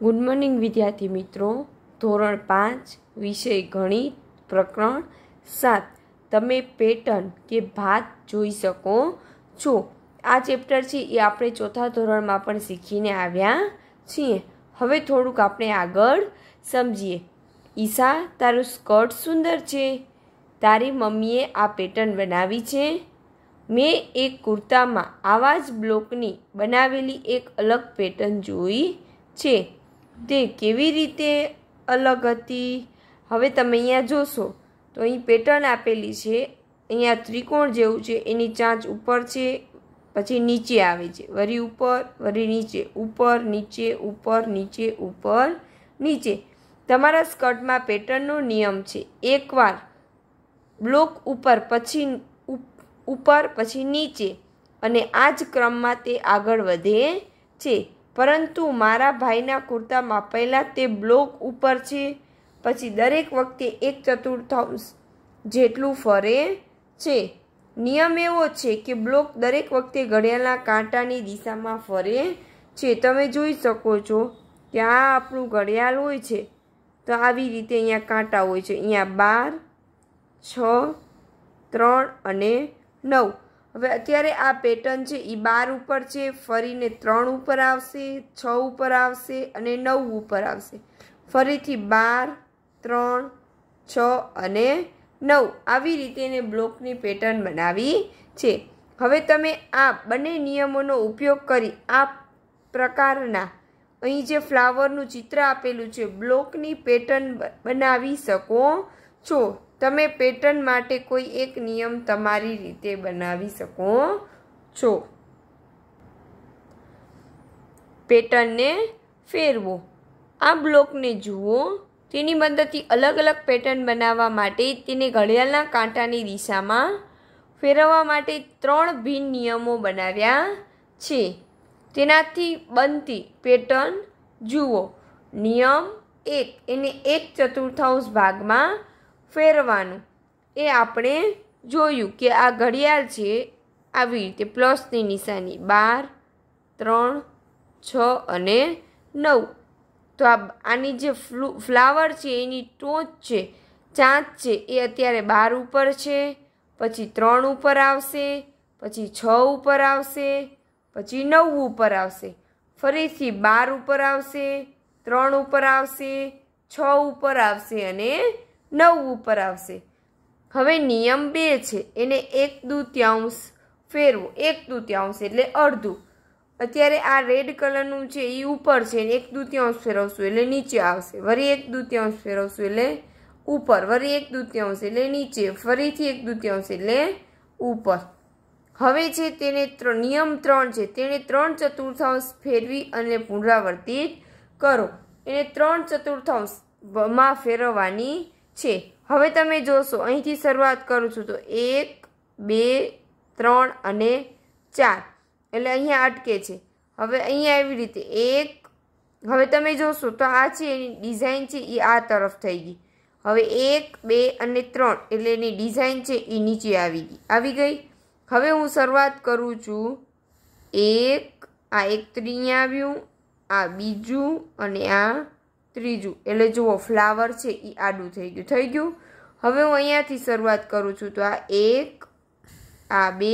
good morning વિદ્યાર્થી મિત્રો ધોરણ પાંચ વિષય ગણિત પ્રકરણ સાત તમે પેટર્ન કે ભાત જોઈ શકો છો આ ચેપ્ટર છે એ આપણે ચોથા ધોરણમાં પણ શીખીને આવ્યા છીએ હવે થોડુંક આપણે આગળ સમજીએ ઈશા તારું સ્કર્ટ સુંદર છે તારી મમ્મીએ આ પેટર્ન બનાવી છે મેં એક કુર્તામાં આવા જ બ્લોકની બનાવેલી એક અલગ પેટર્ન જોઈ છે તે કેવી રીતે અલગ હતી હવે તમે અહીંયા જોશો તો અહીં પેટર્ન આપેલી છે અહીંયા ત્રિકોણ જેવું છે એની ચાંચ ઉપર છે પછી નીચે આવે છે વરી ઉપર વરી નીચે ઉપર નીચે ઉપર નીચે ઉપર નીચે તમારા સ્કર્ટમાં પેટર્નનો નિયમ છે એકવાર બ્લોક ઉપર પછી ઉપર પછી નીચે અને આ જ ક્રમમાં તે આગળ વધે છે પરંતુ મારા ભાઈના કુર્તામાં પહેલાં તે બ્લોક ઉપર છે પછી દરેક વખતે એક ચતુર્થાંશ જેટલું ફરે છે નિયમ એવો છે કે બ્લોક દરેક વખતે ઘડિયાળના કાંટાની દિશામાં ફરે છે તમે જોઈ શકો છો કે આ આપણું ઘડિયાળ હોય છે તો આવી રીતે અહીંયા કાંટા હોય છે અહીંયા બાર છ ત્રણ અને નવ હવે અત્યારે આ પેટર્ન છે એ બાર ઉપર છે ફરીને ત્રણ ઉપર આવશે છ ઉપર આવશે અને નવ ઉપર આવશે ફરીથી બાર ત્રણ છ અને નવ આવી રીતે એને બ્લોકની પેટર્ન બનાવી છે હવે તમે આ બંને નિયમોનો ઉપયોગ કરી આ પ્રકારના અહીં જે ફ્લાવરનું ચિત્ર આપેલું છે બ્લોકની પેટર્ન બનાવી શકો છો તમે પેટર્ન માટે કોઈ એક નિયમ તમારી રીતે બનાવી શકો છો પેટર્નને ફેરવો આ બ્લોકને જુઓ તેની મદદથી અલગ અલગ પેટર્ન બનાવવા માટે તેને ઘડિયાળના કાંટાની દિશામાં ફેરવવા માટે ત્રણ ભિન્ન નિયમો બનાવ્યા છે તેનાથી બનતી પેટર્ન જુઓ નિયમ એક એને એક ચતુર્થાંશ ભાગમાં ફેરવાનું એ આપણે જોયું કે આ ઘડિયાળ છે આવી રીતે પ્લસની નિશાની બાર ત્રણ છ અને નવ તો આ આની જે ફ્લુ ફ્લાવર છે એની ટોચ છે ચાંચ છે એ અત્યારે બાર ઉપર છે પછી ત્રણ ઉપર આવશે પછી છ ઉપર આવશે પછી નવ ઉપર આવશે ફરીથી બાર ઉપર આવશે ત્રણ ઉપર આવશે છ ઉપર આવશે અને નવ ઉપર આવશે હવે નિયમ બે છે એને એક દૂત્યાંશ ફેરવો એક દૂત્યાંશ એટલે અડધું અત્યારે આ રેડ કલરનું છે એ ઉપર છે એક દૂત્યાંશ ફેરવશું એટલે નીચે આવશે વરી એક દૂત્યાંશ ફેરવશું એટલે ઉપર વરી એક દૂત્યાંશ એટલે નીચે ફરીથી એક દૂત્યાંશ એટલે ઉપર હવે છે તેને નિયમ ત્રણ છે તેણે ત્રણ ચતુર્થાંશ ફેરવી અને પુનરાવર્તિત કરો એને ત્રણ ચતુર્થાંશમાં ફેરવવાની છે હવે તમે જોશો અહીંથી શરૂઆત કરું છું તો એક બે ત્રણ અને ચાર એટલે અહીંયા અટકે છે હવે અહીંયા એવી રીતે એક હવે તમે જોશો તો આ છે એની ડિઝાઇન છે એ આ તરફ થઈ ગઈ હવે એક બે અને ત્રણ એટલે એની ડિઝાઇન છે એ નીચે આવી ગઈ આવી ગઈ હવે હું શરૂઆત કરું છું એક આ એક ત્રીયા આવ્યું આ બીજું અને આ ત્રીજું એટલે જુઓ ફ્લાવર છે એ આડું થઈ ગયું થઈ ગયું હવે હું અહીંયાથી શરૂઆત કરું છું તો આ એક આ બે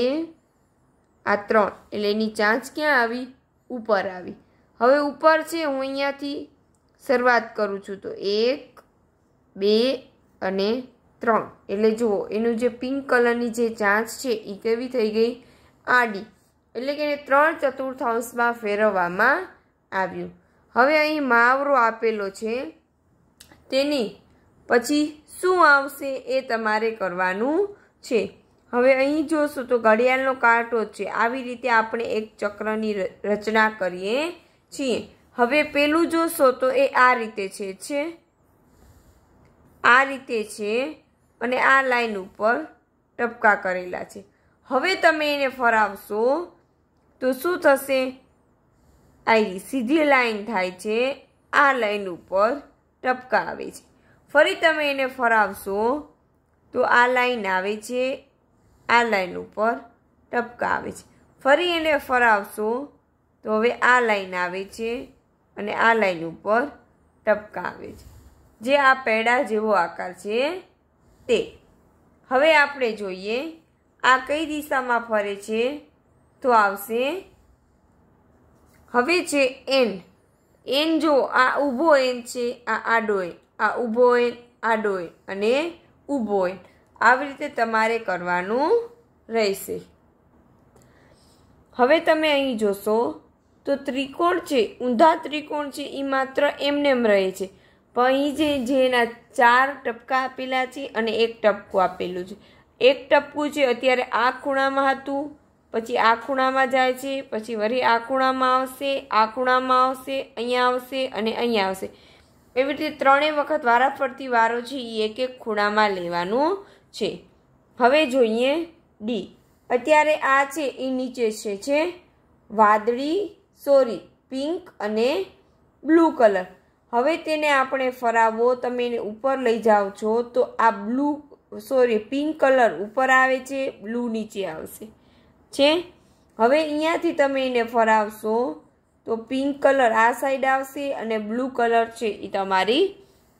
આ ત્રણ એટલે એની ચાંચ ક્યાં આવી ઉપર આવી હવે ઉપર છે હું અહીંયાથી શરૂઆત કરું છું તો એક બે અને ત્રણ એટલે જુઓ એનું જે પિંક કલરની જે ચાંચ છે એ કેવી થઈ ગઈ આડી એટલે કે એને ત્રણ ચતુર્થાંશમાં ફેરવવામાં આવ્યું હવે અહીં માવરો આપેલો છે તેની પછી શું આવશે એ તમારે કરવાનું છે હવે અહીં જોશો તો ઘડિયાળનો કાંટો છે આવી રીતે આપણે એક ચક્રની રચના કરીએ છીએ હવે પેલું જોશો તો એ આ રીતે છે છે આ રીતે છે અને આ લાઈન ઉપર ટપકા કરેલા છે હવે તમે એને ફરાવશો તો શું થશે આવી સીધી લાઈન થાય છે આ લાઈન ઉપર ટપકા આવે છે ફરી તમે એને ફરાવશો તો આ લાઈન આવે છે આ લાઈન ઉપર ટપકા આવે છે ફરી એને ફરાવશો તો હવે આ લાઈન આવે છે અને આ લાઈન ઉપર ટપકા આવે છે જે આ પેડા જેવો આકાર છે તે હવે આપણે જોઈએ આ કઈ દિશામાં ફરે છે તો આવશે હવે છે એન એન જો આ ઊભો એન છે આ આડો એન આ ઊભો એન આડો એન અને ઊભો એન આવી રીતે તમારે કરવાનું રહેશે હવે તમે અહીં જોશો તો ત્રિકોણ છે ઊંધા ત્રિકોણ છે એ માત્ર એમને એમ રહે છે પણ અહીં જે જેના ચાર ટપકા આપેલા છે અને એક ટપકું આપેલું છે એક ટપકું છે અત્યારે આ ખૂણામાં હતું પછી આ ખૂણામાં જાય છે પછી વળી આ ખૂણામાં આવશે આ ખૂણામાં આવશે અહીંયા આવશે અને અહીંયા આવશે એવી રીતે ત્રણેય વખત વારાફરતી વારો છે એ એક એક ખૂણામાં લેવાનું છે હવે જોઈએ ડી અત્યારે આ છે એ નીચે છે છે વાદળી સોરી પિંક અને બ્લુ કલર હવે તેને આપણે ફરાવો તમે એને ઉપર લઈ જાઓ છો તો આ બ્લુ સોરી પિંક કલર ઉપર આવે છે બ્લુ નીચે આવશે છે હવે અહીંયાથી તમે એને ફરાવશો તો પિંક કલર આ સાઈડ આવશે અને બ્લુ કલર છે એ તમારી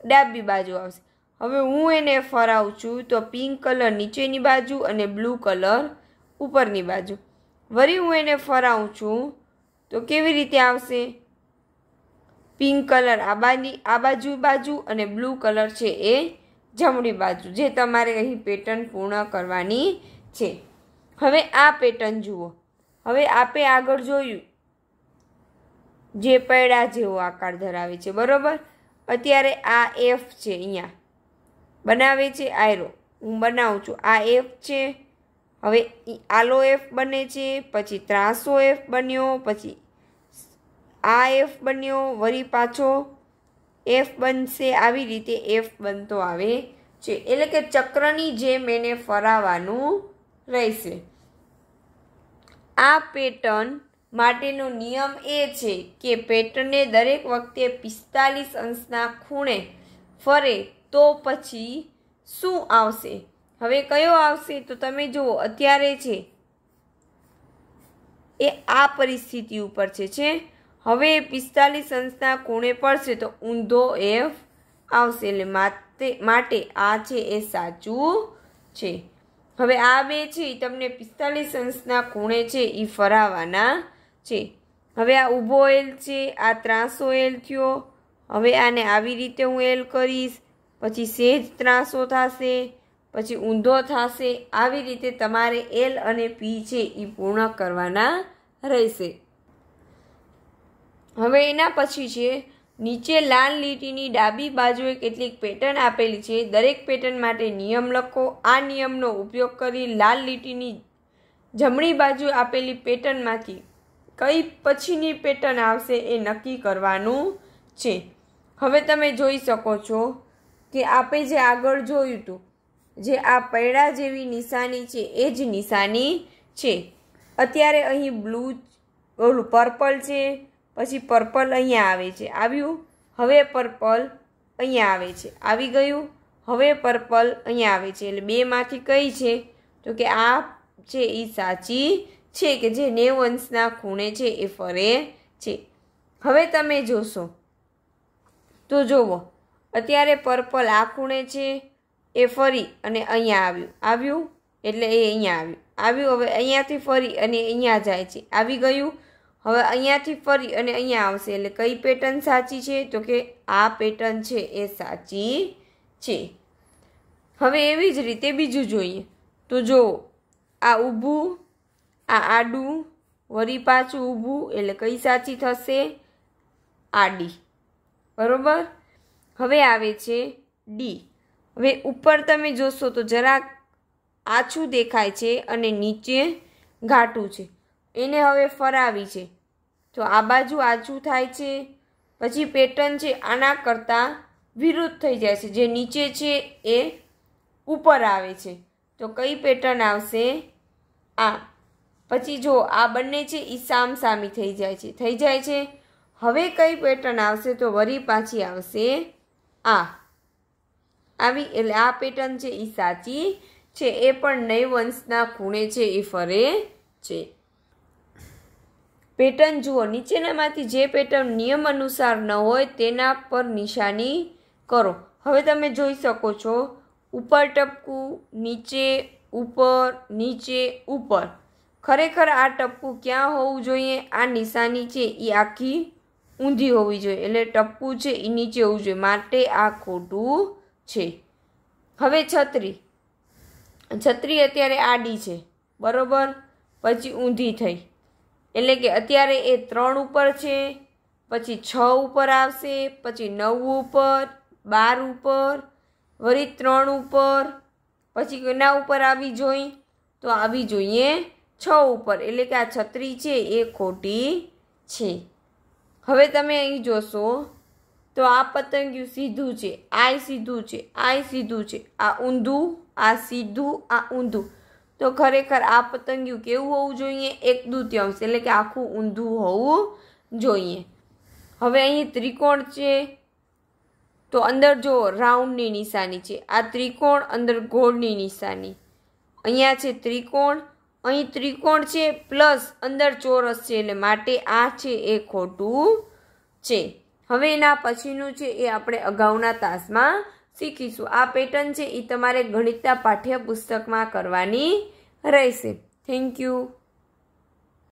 ડાબી બાજુ આવશે હવે હું એને ફરાવું છું તો પિંક કલર નીચેની બાજુ અને બ્લુ કલર ઉપરની બાજુ વળી હું એને ફરાવું છું તો કેવી રીતે આવશે પિંક કલર આ બાની આ બાજુ બાજુ અને બ્લુ કલર છે એ જમણી બાજુ જે તમારે અહીં પેટર્ન પૂર્ણ કરવાની છે હવે આ પેટર્ન જુઓ હવે આપે આગળ જોયું જે પૈડા જેવો આકાર ધરાવે છે બરાબર અત્યારે આ એફ છે અહીંયા બનાવે છે આયરો હું બનાવું છું આ એફ છે હવે આલો એફ બને છે પછી ત્રાસો એફ બન્યો પછી આ એફ બન્યો વરી પાછો એફ બનશે આવી રીતે એફ બનતો આવે છે એટલે કે ચક્રની જેમ એને ફરાવાનું રહેશે આ પેટર્ન માટેનો નિયમ એ છે કે પેટર્નને દરેક વખતે પિસ્તાલીસ અંશના ખૂણે ફરે તો પછી શું આવશે હવે કયો આવશે તો તમે જુઓ અત્યારે છે એ આ પરિસ્થિતિ ઉપર છે છે હવે પિસ્તાલીસ અંશના ખૂણે પડશે તો ઊંધો એફ આવશે એટલે માટે આ છે એ સાચું છે હવે આ બે છે એ તમને પિસ્તાલીસ અંશના ખૂણે છે એ ફરાવાના છે હવે આ ઊભો એલ છે આ ત્રાસો એલ થયો હવે આને આવી રીતે હું એલ કરીશ પછી સેજ ત્રાસો થશે પછી ઊંધો થશે આવી રીતે તમારે એલ અને પી છે એ પૂર્ણ કરવાના રહેશે હવે એના પછી છે નીચે લાલ લીટીની ડાબી બાજુએ કેટલીક પેટર્ન આપેલી છે દરેક પેટર્ન માટે નિયમ લખો આ નિયમનો ઉપયોગ કરી લાલ લીટીની જમણી બાજુ આપેલી પેટર્નમાંથી કઈ પછીની પેટર્ન આવશે એ નક્કી કરવાનું છે હવે તમે જોઈ શકો છો કે આપણે જે આગળ જોયું હતું જે આ પૈડા જેવી નિશાની છે એ જ નિશાની છે અત્યારે અહીં બ્લુ પર્પલ છે પછી પર્પલ અહીંયા આવે છે આવ્યું હવે પર્પલ અહીંયા આવે છે આવી ગયું હવે પર્પલ અહીંયા આવે છે એટલે બેમાંથી કઈ છે તો કે આ છે એ સાચી છે કે જે નેવ અંશના ખૂણે છે એ ફરે છે હવે તમે જોશો તો જુઓ અત્યારે પર્પલ આ ખૂણે છે એ ફરી અને અહીંયા આવ્યું આવ્યું એટલે એ અહીંયા આવ્યું આવ્યું હવે અહીંયાથી ફરી અને અહીંયા જાય છે આવી ગયું હવે અહીંયાથી ફરી અને અહીંયા આવશે એટલે કઈ પેટર્ન સાચી છે તો કે આ પેટર્ન છે એ સાચી છે હવે એવી જ રીતે બીજું જોઈએ તો જો આ ઊભું આ આડું વરી પાછું ઊભું એટલે કઈ સાચી થશે આડી બરોબર હવે આવે છે ડી હવે ઉપર તમે જોશો તો જરાક આછું દેખાય છે અને નીચે ઘાટું છે એને હવે ફરાવી છે તો આ બાજુ આછું થાય છે પછી પેટર્ન છે આના કરતાં વિરુદ્ધ થઈ જાય છે જે નીચે છે એ ઉપર આવે છે તો કઈ પેટર્ન આવશે આ પછી જો આ બંને છે એ સામસામી થઈ જાય છે થઈ જાય છે હવે કઈ પેટર્ન આવશે તો વરી પાછી આવશે આ આવી એટલે આ પેટર્ન છે એ સાચી છે એ પણ નય વંશના ખૂણે છે એ ફરે છે પેટર્ન જુઓ નીચેનામાંથી જે પેટર્ન નિયમ અનુસાર ન હોય તેના પર નિશાની કરો હવે તમે જોઈ શકો છો ઉપર ટપકું નીચે ઉપર નીચે ઉપર ખરેખર આ ટપકું ક્યાં હોવું જોઈએ આ નિશાની છે એ આખી ઊંધી હોવી જોઈએ એટલે ટપકું છે એ નીચે હોવું જોઈએ માટે આ ખોટું છે હવે છત્રી છત્રી અત્યારે આડી છે બરોબર પછી ઊંધી થઈ એટલે કે અત્યારે એ ત્રણ ઉપર છે પછી છ ઉપર આવશે પછી નવ ઉપર બાર ઉપર વળી ત્રણ ઉપર પછી કોના ઉપર આવી જોઈ તો આવી જોઈએ છ ઉપર એટલે કે આ છત્રી છે એ ખોટી છે હવે તમે અહીં જોશો તો આ પતંગિયું સીધું છે આય સીધું છે આય સીધું છે આ ઊંધું આ સીધું આ ઊંધું તો ખરેખર આ પતંગિયું કેવું હોવું જોઈએ એક દૂત્યાંશ એટલે કે આખું ઊંધું હોવું જોઈએ હવે અહીં ત્રિકોણ છે તો અંદર જો રાઉન્ડની નિશાની છે આ ત્રિકોણ અંદર ગોળની નિશાની અહીંયા છે ત્રિકોણ અહીં ત્રિકોણ છે પ્લસ અંદર ચોરસ છે એટલે માટે આ છે એ ખોટું છે હવે એના પછીનું છે એ આપણે અગાઉના તાસમાં શીખીશું આ પેટર્ન છે એ તમારે ગણિતના પાઠ્યપુસ્તકમાં કરવાની રહેશે થેન્ક યુ